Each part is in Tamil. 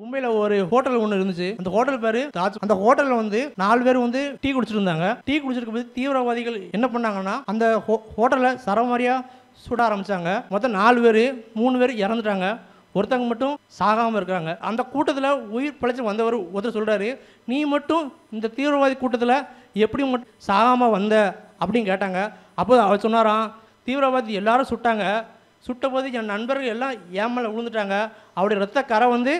மும்பையில் ஒரு ஹோட்டல் ஒன்று இருந்துச்சு அந்த ஹோட்டல் பேர் தாஜ் அந்த ஹோட்டலில் வந்து நாலு பேர் வந்து டீ குடிச்சிட்டு இருந்தாங்க டீ குடிச்சிருக்க போது தீவிரவாதிகள் என்ன பண்ணாங்கன்னா அந்த ஹோ சரமாரியா சுட ஆரம்பித்தாங்க மொத்தம் நாலு பேர் மூணு பேர் இறந்துட்டாங்க ஒருத்தங்க மட்டும் சாகாமல் இருக்கிறாங்க அந்த கூட்டத்தில் உயிர் பிழைச்சி வந்தவர் ஒருத்தர் சொல்கிறாரு நீ மட்டும் இந்த தீவிரவாதி கூட்டத்தில் எப்படி மட்டும் சாகாமல் வந்த அப்படின்னு கேட்டாங்க அப்போ அவர் சொன்னாராம் தீவிரவாதி எல்லாரும் சுட்டாங்க சுட்ட போது என் நண்பர்கள் எல்லாம் ஏமல விழுந்துட்டாங்க அவருடைய ரத்த கரை வந்து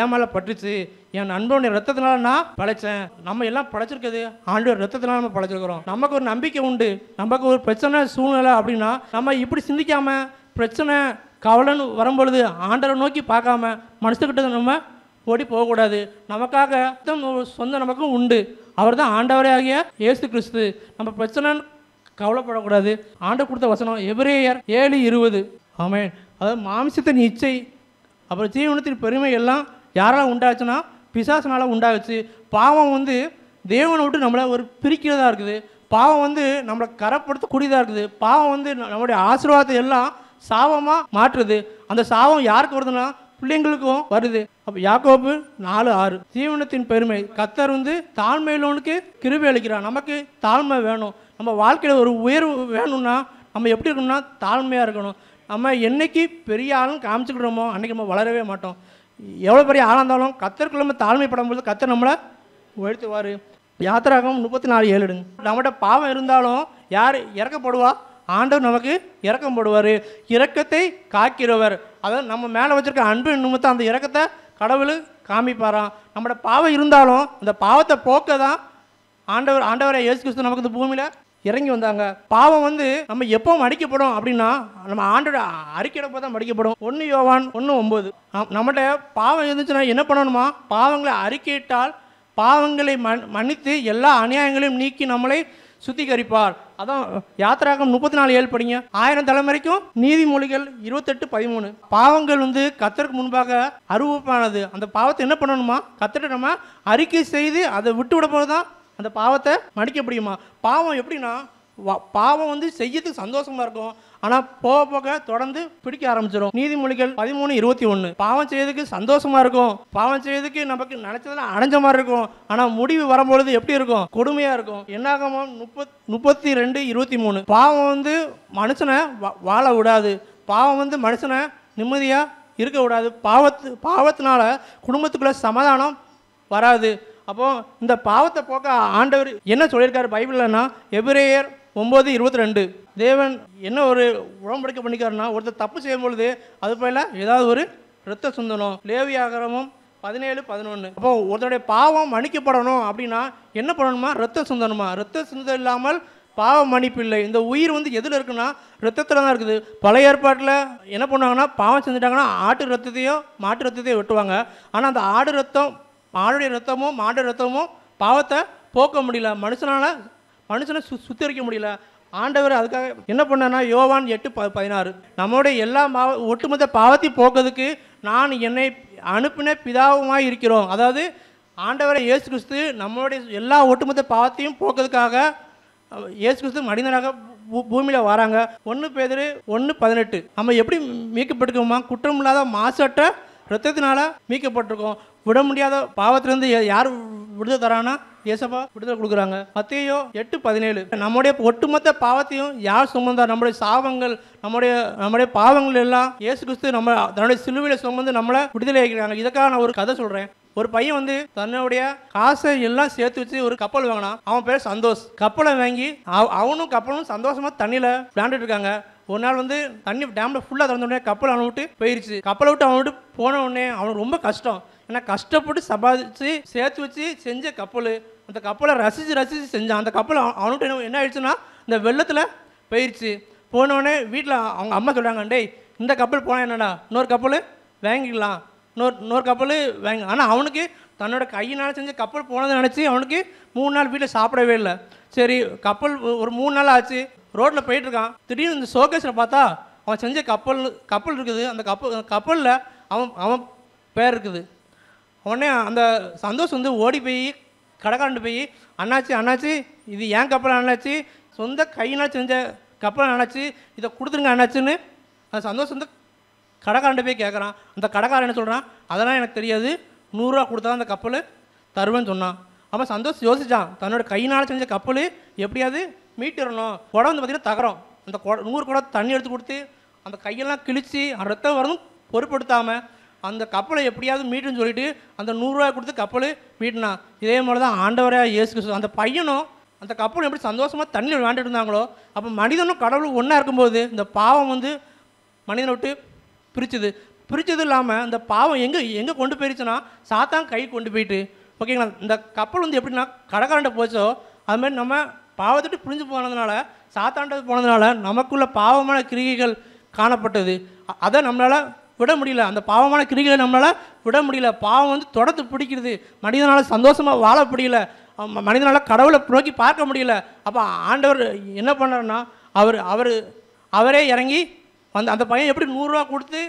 ஏன் மேலே பட்டுச்சு என் நண்பனுடைய ரத்தத்தினால நான் பழைச்சேன் நம்ம எல்லாம் பழைச்சிருக்கிறது ஆண்டு ரத்தத்தினால நம்ம பழைச்சிருக்கிறோம் நமக்கு ஒரு நம்பிக்கை உண்டு நமக்கு ஒரு பிரச்சனை சூழ்நிலை அப்படின்னா நம்ம இப்படி சிந்திக்காமல் பிரச்சனை கவலைன்னு வரும்பொழுது ஆண்டரை நோக்கி பார்க்காம மனுஷக்கிட்ட நம்ம ஓடி போகக்கூடாது நமக்காக சொந்த நமக்கும் உண்டு அவர் தான் ஆண்டவரே ஆகிய இயேசு கிறிஸ்து நம்ம பிரச்சனை கவலைப்படக்கூடாது ஆண்டை கொடுத்த வசனம் எவ்ரேயர் ஏழு இருபது ஆமே அதாவது மாம்சத்தின் இச்சை அப்புறம் ஜீவனத்தின் பெருமை எல்லாம் யாரால் உண்டாச்சுன்னா பிசாசனால் உண்டாகுச்சு பாவம் வந்து தேவனை விட்டு நம்மளை ஒரு பிரிக்கிறதா இருக்குது பாவம் வந்து நம்மளை கூடியதாக இருக்குது பாவம் வந்து நம்மளுடைய ஆசீர்வாதத்தை எல்லாம் சாபமாக மாற்றுது அந்த சாபம் யாருக்கு வருதுன்னா பிள்ளைங்களுக்கும் வருது அப்போ யாக்கோபு நாலு ஆறு ஜீவனத்தின் பெருமை கத்தர் வந்து தாழ்மையிலவனுக்கு கிருபி அளிக்கிறான் நமக்கு தாழ்மை வேணும் நம்ம வாழ்க்கையில் ஒரு உயர்வு வேணும்னா நம்ம எப்படி இருக்கணும்னா தாழ்மையாக இருக்கணும் நம்ம என்றைக்கு பெரிய ஆளும் காமிச்சுக்கிடுறோமோ அன்றைக்கி நம்ம வளரவே மாட்டோம் எவ்வளோ பெரிய ஆளாக இருந்தாலும் கத்தருக்குள்ள நம்ம தாழ்மைப்படும் போது கத்தர் நம்மளை உயர்த்துவார் யாத்திராகம் முப்பத்தி நாலு ஏழுடுங்க நம்மகிட்ட பாவம் இருந்தாலும் யார் இறக்கப்படுவா ஆண்டவர் நமக்கு இறக்கம் போடுவார் இறக்கத்தை காக்கிறவர் அதாவது நம்ம மேலே வச்சுருக்க அன்பு நிமித்தம் அந்த இறக்கத்தை கடவுள் காமிப்பாராம் நம்மளோட பாவம் இருந்தாலும் அந்த பாவத்தை போக்க தான் ஆண்டவர் ஆண்டவரை இயேசு கிறிஸ்து நமக்கு இந்த பூமியில் இறங்கி வந்தாங்க பாவம் வந்து நம்ம எப்போ மடிக்கப்படும் அப்படின்னா நம்ம ஆண்டோட அறிக்கையிடப்போ தான் மடிக்கப்படும் ஒன்று யோவான் ஒன்று ஒம்பது நம்மகிட்ட பாவம் இருந்துச்சுன்னா என்ன பண்ணணுமா பாவங்களை அறிக்கையிட்டால் பாவங்களை மன்னித்து எல்லா அநியாயங்களையும் நீக்கி நம்மளை சுத்திகரிப்பார் அதான் யாத்திராக்கம் முப்பத்தி நாலு ஏழு படிங்க ஆயிரம் தலைமுறைக்கும் நீதிமொழிகள் இருபத்தெட்டு பதிமூணு பாவங்கள் வந்து கத்தருக்கு முன்பாக அருவப்பானது அந்த பாவத்தை என்ன பண்ணணுமா கத்தட்ட நம்ம அறிக்கை செய்து அதை விட்டு விட போது தான் அந்த பாவத்தை மடிக்க முடியுமா பாவம் எப்படின்னா பாவம் வந்து செய்யறதுக்கு சந்தோஷமா இருக்கும் ஆனால் போக போக தொடர்ந்து பிடிக்க ஆரம்பிச்சிடும் நீதிமொழிகள் பதிமூணு இருபத்தி ஒன்று பாவம் செய்யறதுக்கு சந்தோஷமா இருக்கும் பாவம் செய்யறதுக்கு நமக்கு நினைச்சதெல்லாம் அடைஞ்ச மாதிரி இருக்கும் ஆனால் முடிவு வரும்பொழுது எப்படி இருக்கும் கொடுமையா இருக்கும் என்னாகமோ முப்பத் முப்பத்தி ரெண்டு இருபத்தி மூணு பாவம் வந்து மனுஷனை வாழ விடாது பாவம் வந்து மனுஷனை நிம்மதியாக இருக்க விடாது பாவத்து பாவத்தினால குடும்பத்துக்குள்ள சமாதானம் வராது அப்போது இந்த பாவத்தை போக்க ஆண்டவர் என்ன சொல்லியிருக்காரு பைபிள்னா எபிரேயர் ஒம்பது இருபத்தி ரெண்டு தேவன் என்ன ஒரு உடம்படிக்க பண்ணிக்காருன்னா ஒருத்தர் தப்பு செய்யும்பொழுது அது போல ஏதாவது ஒரு இரத்த சுந்தனம் லேவி ஆகிரமும் பதினேழு பதினொன்று அப்போ ஒருத்தருடைய பாவம் மன்னிக்கப்படணும் அப்படின்னா என்ன பண்ணணுமா ரத்த சுந்தனமா ரத்த சுந்தம் இல்லாமல் பாவ மன்னிப்பு இல்லை இந்த உயிர் வந்து எதில் இருக்குன்னா ரத்தத்தில் தான் இருக்குது பழைய ஏற்பாட்டில் என்ன பண்ணுவாங்கன்னா பாவம் செஞ்சுட்டாங்கன்னா ஆட்டு ரத்தத்தையும் மாட்டு ரத்தத்தையும் வெட்டுவாங்க ஆனால் அந்த ஆடு ரத்தம் ஆடுடைய ரத்தமோ மாடு ரத்தமோ பாவத்தை போக்க முடியல மனுஷனால் மனுஷனை சு சுத்திகரிக்க முடியல ஆண்டவர் அதுக்காக என்ன பண்ணனா யோவான் எட்டு ப பதினாறு நம்மளுடைய எல்லா மா ஒட்டுமொத்த பாவத்தை போக்குறதுக்கு நான் என்னை அனுப்பின பிதாவுமாய் இருக்கிறோம் அதாவது ஆண்டவரை இயேசு கிறிஸ்து நம்மளுடைய எல்லா ஒட்டுமொத்த பாவத்தையும் போக்குறதுக்காக இயேசு கிறிஸ்து மனிதனாக பூ பூமியில் வராங்க ஒன்று பேர் ஒன்று பதினெட்டு நம்ம எப்படி மீட்கப்பட்டுக்கோமா குற்றமில்லாத மாசற்ற ரத்தத்தினால் மீட்கப்பட்டிருக்கோம் விட முடியாத பாவத்திலேருந்து யார் விடுதலை தரானா இயேசப்பா விடுதலை கொடுக்குறாங்க மத்தியோ எட்டு பதினேழு நம்முடைய ஒட்டுமொத்த பாவத்தையும் யார் சுமந்தார் நம்முடைய சாபங்கள் நம்முடைய நம்முடைய பாவங்கள் எல்லாம் இயேசு கிறிஸ்து நம்ம தன்னுடைய சிலுவையில் சுமந்து நம்மளை விடுதலை ஆகிக்கிறாங்க இதுக்காக நான் ஒரு கதை சொல்கிறேன் ஒரு பையன் வந்து தன்னுடைய காசை எல்லாம் சேர்த்து வச்சு ஒரு கப்பல் வாங்கினான் அவன் பேர் சந்தோஷ் கப்பலை வாங்கி அவனும் கப்பலும் சந்தோஷமாக தண்ணியில் விளையாண்டுட்டு இருக்காங்க ஒரு நாள் வந்து தண்ணி டேமில் ஃபுல்லாக திறந்த உடனே கப்பல் அவனை விட்டு போயிருச்சு கப்பலை விட்டு அவனை விட்டு போன உடனே அவனுக்கு ரொம்ப கஷ்டம் ஏன்னா கஷ்டப்பட்டு சம்பாதிச்சு சேர்த்து வச்சு செஞ்ச கப்பல் அந்த கப்பலை ரசித்து ரசித்து செஞ்சான் அந்த கப்பல் அவனுக்கு என்ன என்ன ஆயிடுச்சுன்னா இந்த வெள்ளத்தில் போயிடுச்சு போனோடனே வீட்டில் அவங்க அம்மா சொல்கிறாங்க டேய் இந்த கப்பல் போனால் என்னடா இன்னொரு கப்பல் வாங்கிக்கலாம் இன்னொரு இன்னொரு கப்பல் வாங்க ஆனால் அவனுக்கு தன்னோட கையினால் செஞ்ச கப்பல் போனதை நினச்சி அவனுக்கு மூணு நாள் வீட்டில் சாப்பிடவே இல்லை சரி கப்பல் ஒரு மூணு நாள் ஆச்சு ரோட்டில் போயிட்டுருக்கான் திடீர்னு இந்த சோகேஷில் பார்த்தா அவன் செஞ்ச கப்பல் கப்பல் இருக்குது அந்த கப்பல் கப்பலில் அவன் அவன் பேர் இருக்குது உடனே அந்த சந்தோஷ் வந்து ஓடி போய் கடைக்காண்டு போய் அண்ணாச்சி அண்ணாச்சி இது ஏன் கப்பல் அண்ணாச்சி சொந்த கையினால் செஞ்ச கப்பல் அண்ணாச்சி இதை கொடுத்துருங்க அண்ணாச்சின்னு அந்த சந்தோஷம் வந்து கடைக்காரன் போய் கேட்குறான் அந்த கடைக்காரன் என்ன சொல்கிறான் அதெல்லாம் எனக்கு தெரியாது நூறுரூவா கொடுத்தா அந்த கப்பல் தருவேன்னு சொன்னான் அவன் சந்தோஷம் யோசித்தான் தன்னோட கையினால் செஞ்ச கப்பல் எப்படியாவது மீட்டிடணும் குடம் வந்து பார்த்திங்கன்னா தகரம் அந்த குட நூறு குடம் தண்ணி எடுத்து கொடுத்து அந்த கையெல்லாம் கிழித்து அந்த ரத்தம் வரணும் பொருட்படுத்தாமல் அந்த கப்பலை எப்படியாவது மீட்டுன்னு சொல்லிட்டு அந்த நூறுரூவா கொடுத்து கப்பல் மீட்டினா இதே மாதிரி தான் ஆண்டவராக இயேசு கிறிஸ்து அந்த பையனும் அந்த கப்பலும் எப்படி சந்தோஷமாக தண்ணியில் விளாண்டுட்டு இருந்தாங்களோ அப்போ மனிதனும் கடவுளும் ஒன்றா இருக்கும்போது இந்த பாவம் வந்து மனிதனை விட்டு பிரித்தது பிரித்தது இல்லாமல் அந்த பாவம் எங்கே எங்கே கொண்டு போயிடுச்சுன்னா சாத்தான் கை கொண்டு போயிட்டு ஓகேங்களா இந்த கப்பல் வந்து எப்படின்னா கடற்கரண்டை போச்சோ அதுமாதிரி நம்ம பாவத்திட்டு புரிஞ்சு போனதுனால சாத்தாண்டது போனதுனால நமக்குள்ள பாவமான கிரிகைகள் காணப்பட்டது அதை நம்மளால் விட முடியல அந்த பாவமான கிரிகளை நம்மளால் விட முடியல பாவம் வந்து தொடர்ந்து பிடிக்கிறது மனிதனால் சந்தோஷமாக வாழ முடியல மனிதனால் கடவுளை நோக்கி பார்க்க முடியல அப்போ ஆண்டவர் என்ன பண்ணுறாருன்னா அவர் அவர் அவரே இறங்கி அந்த அந்த பையன் எப்படி நூறுரூவா கொடுத்து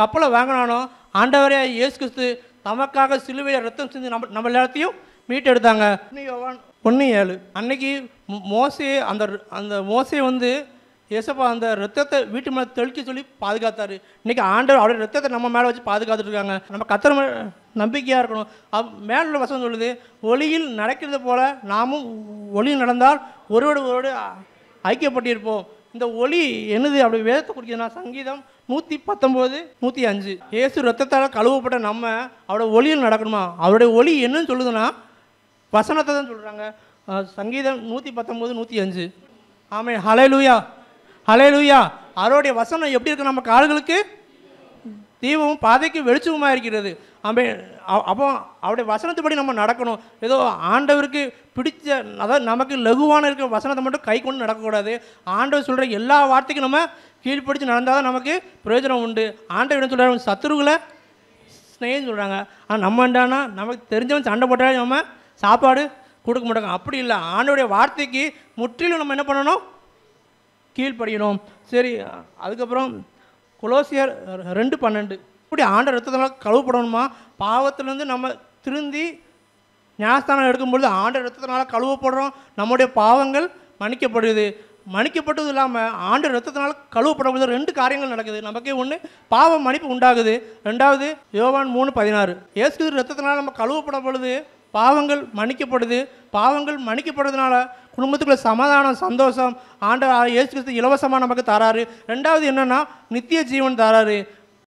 கப்பலை வாங்கினானோ ஆண்டவரே இயேசு கிறிஸ்து தமக்காக சிலுவையை ரத்தம் செஞ்சு நம்ம நம்ம எல்லாத்தையும் மீட்டெடுத்தாங்க யோவான் ஒன்று ஏழு அன்னைக்கு மோசே அந்த அந்த மோசே வந்து ஏசப்பா அந்த ரத்தத்தை வீட்டு மேலே தெளிக்க சொல்லி பாதுகாத்தார் இன்றைக்கி ஆண்டவர் அவருடைய ரத்தத்தை நம்ம மேலே வச்சு பாதுகாத்துட்ருக்காங்க நம்ம கத்திர நம்பிக்கையாக இருக்கணும் அவ் மேலுள்ள வசம் சொல்லுது ஒளியில் நடக்கிறது போல் நாமும் ஒளி நடந்தால் ஒருவோடு ஒருவோடு ஐக்கியப்பட்டிருப்போம் இந்த ஒளி என்னது அப்படி வேதத்தை குறிக்கிறதுனா சங்கீதம் நூற்றி பத்தொம்போது நூற்றி அஞ்சு ஏசு ரத்தத்தால் கழுவப்பட்ட நம்ம அவரோட ஒளியில் நடக்கணுமா அவருடைய ஒளி என்னன்னு சொல்லுதுன்னா வசனத்தை தான் சொல்கிறாங்க சங்கீதம் நூற்றி பத்தொம்போது நூற்றி அஞ்சு ஆமே ஹலைலூயா லூயா அவருடைய வசனம் எப்படி இருக்குது நம்ம கால்களுக்கு தீபமும் பாதைக்கு வெளிச்சமாக இருக்கிறது அவை அப்போ அவருடைய வசனத்துப்படி நம்ம நடக்கணும் ஏதோ ஆண்டவருக்கு பிடிச்ச அதாவது நமக்கு லகுவான இருக்கிற வசனத்தை மட்டும் கை கொண்டு நடக்கக்கூடாது ஆண்டவர் சொல்கிற எல்லா வார்த்தைக்கும் நம்ம கீழ்ப்பிடிச்சு நடந்தால் தான் நமக்கு பிரயோஜனம் உண்டு ஆண்டவர் என்ன சொல்கிறாங்க சத்துருகளை ஸ்னேகம் சொல்கிறாங்க ஆனால் நம்ம என்னன்னா நமக்கு தெரிஞ்சவன் சண்டை போட்டாலும் நம்ம சாப்பாடு கொடுக்க மாட்டாங்க அப்படி இல்லை ஆண்டோடைய வார்த்தைக்கு முற்றிலும் நம்ம என்ன பண்ணணும் கீழ்ப்படியணும் சரி அதுக்கப்புறம் குலோசியர் ரெண்டு பன்னெண்டு இப்படி ஆண்ட ரத்தத்தினால் கழுவப்படணுமா பாவத்திலேருந்து நம்ம திருந்தி நியாயஸ்தானம் எடுக்கும்பொழுது ஆண்ட ரத்தத்தினால் கழுவப்படுறோம் நம்முடைய பாவங்கள் மன்னிக்கப்படுது மன்னிக்கப்பட்டது இல்லாமல் ஆண்டு ரத்தத்தினால் கழுவப்படும்போது ரெண்டு காரியங்கள் நடக்குது நமக்கே ஒன்று பாவம் மன்னிப்பு உண்டாகுது ரெண்டாவது யோவான் மூணு பதினாறு ஏசு ரத்தத்தினால் நம்ம கழுவப்படும் பொழுது பாவங்கள் மன்னிக்கப்படுது பாவங்கள் மன்னிக்கப்படுறதுனால குடும்பத்துக்குள்ள சமாதானம் சந்தோஷம் ஆண்ட இயேசு கிறிஸ்து இலவசமாக நமக்கு தராரு ரெண்டாவது என்னென்னா நித்திய ஜீவன் தராரு